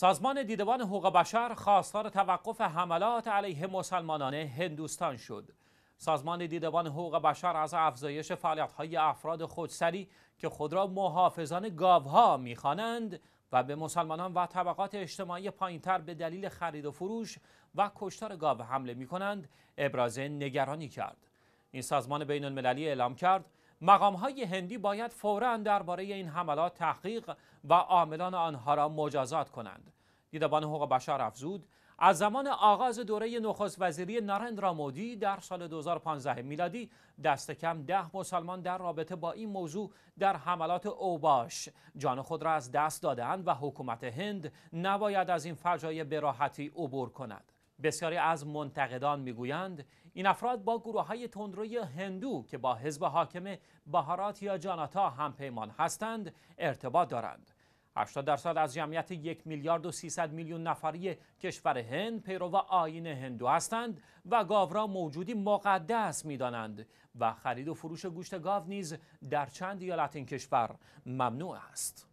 سازمان دیدبان حقوق بشر خواستار توقف حملات علیه مسلمانان هندوستان شد. سازمان دیدبان حقوق بشر از افزایش های افراد خودسری که خود را محافظان گاوها می‌خوانند و به مسلمانان و طبقات اجتماعی پایینتر به دلیل خرید و فروش و کشتار گاو حمله کنند ابراز نگرانی کرد. این سازمان بین المللی اعلام کرد مقام های هندی باید فورا درباره این حملات تحقیق و عاملان آنها را مجازات کنند. دیدبان حقوق بشر افزود از زمان آغاز دوره نخست وزیری نارندرا مودی در سال 2015 میلادی دست کم ده مسلمان در رابطه با این موضوع در حملات اوباش جان خود را از دست دادند و حکومت هند نباید از این فجایع به عبور کند. بسیاری از منتقدان میگویند این افراد با گروه های تندروی هندو که با حزب حاکم بهارات یا جاناتا همپیمان هستند ارتباط دارند 80 درصد از جمعیت یک میلیارد و 300 میلیون نفری کشور هند پیرو آین هندو هستند و گاورا موجودی مقدس دانند و خرید و فروش گوشت گاو نیز در چند ایالت این کشور ممنوع است.